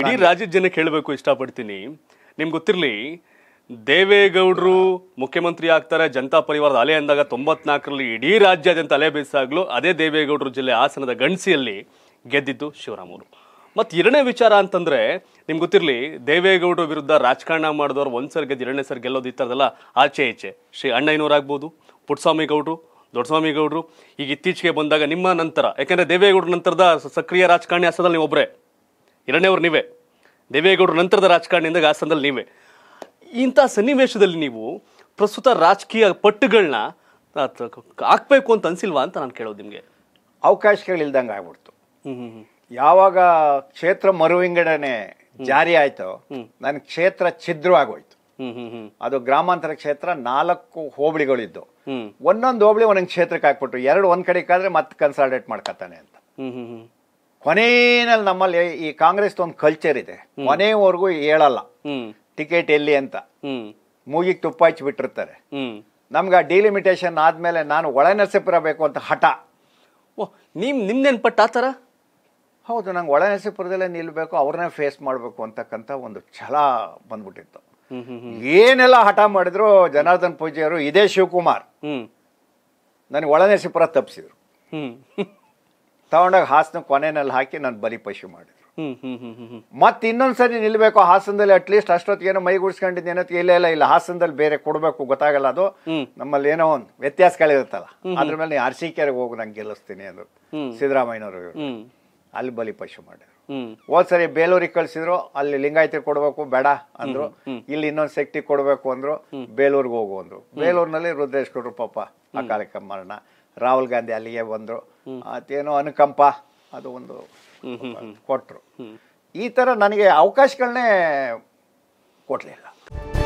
ಇಡೀ ರಾಜ್ಯದ ಜನಕ್ಕೆ ಹೇಳಬೇಕು ಇಷ್ಟಪಡ್ತೀನಿ ನಿಮ್ಗೆ ಗೊತ್ತಿರಲಿ ದೇವೇಗೌಡರು ಮುಖ್ಯಮಂತ್ರಿ ಆಗ್ತಾರೆ ಜನತಾ ಪರಿವಾರದ ಅಲೆ ಅಂದಾಗ ತೊಂಬತ್ನಾಲ್ಕರಲ್ಲಿ ಇಡೀ ರಾಜ್ಯಾದ್ಯಂತ ಅಲೆ ಬೇಸಾಗ್ಲು ಅದೇ ದೇವೇಗೌಡರು ಜಿಲ್ಲೆ ಹಾಸನದ ಗಣಸಿಯಲ್ಲಿ ಗೆದ್ದಿದ್ದು ಶಿವರಾಮುರು ಮತ್ತು ಎರಡನೇ ವಿಚಾರ ಅಂತಂದರೆ ನಿಮ್ಗೆ ಗೊತ್ತಿರಲಿ ದೇವೇಗೌಡರ ವಿರುದ್ಧ ರಾಜಕಾರಣ ಮಾಡಿದವರು ಒಂದು ಸರ್ ಗೆದ್ದು ಎರಡನೇ ಸರ್ ಗೆಲ್ಲೋದು ಈ ಆಚೆ ಈಚೆ ಶ್ರೀ ಅಣ್ಣಯ್ಯನವರಾಗ್ಬೋದು ಪುಟ್ಟಸ್ವಾಮಿ ಗೌಡರು ದೊಡ್ಡಸ್ವಾಮಿ ಗೌಡರು ಈಗ ಇತ್ತೀಚೆಗೆ ಬಂದಾಗ ನಿಮ್ಮ ನಂತರ ಯಾಕೆಂದರೆ ದೇವೇಗೌಡರ ನಂತರದ ಸಕ್ರಿಯ ರಾಜಕಾರಣಿ ಹಾಸನದಲ್ಲಿ ನೀವು ಒಬ್ಬರೇ ಎರಡನೇವ್ರು ನೀವೇ ದೇವೇಗೌಡರ ನಂತರದ ರಾಜಕಾರಣಿಯಿಂದ ಹಾಸನದಲ್ಲಿ ನೀವೇ ಇಂಥ ಸನ್ನಿವೇಶದಲ್ಲಿ ನೀವು ಪ್ರಸ್ತುತ ರಾಜಕೀಯ ಪಟ್ಟುಗಳನ್ನ ಹಾಕ್ಬೇಕು ಅಂತ ಅನ್ಸಿಲ್ವಾ ಅಂತ ನಾನು ಕೇಳೋದು ನಿಮಗೆ ಅವಕಾಶಗಳಿಲ್ದಂಗೆ ಆಗ್ಬಿಡ್ತು ಯಾವಾಗ ಕ್ಷೇತ್ರ ಮರುವಿಂಗಡಣೆ ಜಾರಿ ಆಯ್ತು ನನ್ನ ಕ್ಷೇತ್ರ ಛಿದ್ರವಾಗೋಯ್ತು ಅದು ಗ್ರಾಮಾಂತರ ಕ್ಷೇತ್ರ ನಾಲ್ಕು ಹೋಬಳಿಗಳಿದ್ದು ಒಂದೊಂದು ಹೋಬಳಿ ಒಂದೊಂದು ಕ್ಷೇತ್ರಕ್ಕೆ ಹಾಕ್ಬಿಟ್ಟು ಎರಡು ಒಂದ್ ಕಡೆಗಾದ್ರೆ ಕಾದ್ರೆ ಮತ್ತೆ ಕನ್ಸಾಲ್ಟೇಟ್ ಮಾಡ್ಕತ್ತಾನೆ ಅಂತ ಕೊನೆಯಲ್ಲಿ ನಮ್ಮಲ್ಲಿ ಈ ಕಾಂಗ್ರೆಸ್ ಒಂದು ಕಲ್ಚರ್ ಇದೆ ಕೊನೆವರೆಗೂ ಹೇಳಲ್ಲ ಟಿಕೆಟ್ ಎಲ್ಲಿ ಅಂತ ಮೂಗಿಗೆ ತುಪ್ಪ ಹಚ್ಚಿ ಬಿಟ್ಟಿರ್ತಾರೆ ನಮ್ಗೆ ಆ ಡಿಲಿಮಿಟೇಷನ್ ಆದಮೇಲೆ ನಾನು ಬೇಕು ಅಂತ ಹಠ ಓ ನಿಮ್ ನಿಮ್ಮ ಆ ಥರ ಹೌದು ನಂಗೆ ಒಳನರಸೀಪುರದಲ್ಲೇ ನಿಲ್ಲಬೇಕು ಅವ್ರನ್ನೇ ಫೇಸ್ ಮಾಡಬೇಕು ಅಂತಕ್ಕಂಥ ಒಂದು ಛಲ ಬಂದ್ಬಿಟ್ಟಿತ್ತು ಏನೆಲ್ಲ ಹಠ ಮಾಡಿದ್ರು ಜನಾರ್ದನ್ ಪೂಜೆಯವರು ಇದೇ ಶಿವಕುಮಾರ್ ನನಗೆ ಒಳನರ್ಸಿಪುರ ತಪ್ಪಿಸಿದ್ರು ತಗೊಂಡಾಗ ಹಾಸನ ಕೊನೆಯಲ್ಲಿ ಹಾಕಿ ನಾನು ಬಲಿ ಪಶು ಮಾಡಿದ್ರು ಮತ್ತೆ ಇನ್ನೊಂದ್ಸರಿ ನಿಲ್ಬೇಕು ಹಾಸನದಲ್ಲಿ ಅಟ್ಲೀಸ್ಟ್ ಅಷ್ಟೊತ್ತಿಗೆ ಮೈಗೂಡಿಸ್ಕೊಂಡಿದ್ದೆ ಏನೊತ್ತಿಗೆ ಇಲ್ಲ ಇಲ್ಲ ಇಲ್ಲ ಹಾಸನದಲ್ಲಿ ಬೇರೆ ಕೊಡಬೇಕು ಗೊತ್ತಾಗಲ್ಲ ಅದು ನಮ್ಮಲ್ಲಿ ಏನೋ ಒಂದು ವ್ಯತ್ಯಾಸಗಳಿರುತ್ತಲ್ಲ ಅದ್ರ ಮೇಲೆ ನೀ ಕೆರೆಗೆ ಹೋಗಿ ನಂಗೆ ಗೆಲ್ಲಿಸ್ತೀನಿ ಅಂದ್ರು ಸಿದ್ದರಾಮಯ್ಯನವರು ಅಲ್ಲಿ ಬಲಿ ಪಶು ಮಾಡಿದ್ರು ಸರಿ ಬೇಲೂರಿಗೆ ಕಳ್ಸಿದ್ರು ಅಲ್ಲಿ ಲಿಂಗಾಯತಿ ಕೊಡಬೇಕು ಬೇಡ ಅಂದ್ರು ಇಲ್ಲಿ ಇನ್ನೊಂದು ಶಕ್ತಿ ಕೊಡಬೇಕು ಅಂದ್ರು ಬೇಲೂರಿಗೆ ಹೋಗು ಅಂದ್ರು ಬೇಲೂರಿನಲ್ಲಿ ರುದ್ರೇಶ್ ಪಾಪ ಆ ಕಾಲಕ್ಕೆ ಮರಣ ರಾಹುಲ್ ಗಾಂಧಿ ಅಲ್ಲಿಗೆ ಬಂದರು ಅದೇನೋ ಅನುಕಂಪ ಅದು ಒಂದು ಕೊಟ್ಟರು ಈ ಥರ ನನಗೆ ಅವಕಾಶಗಳನ್ನೇ ಕೊಡಲಿಲ್ಲ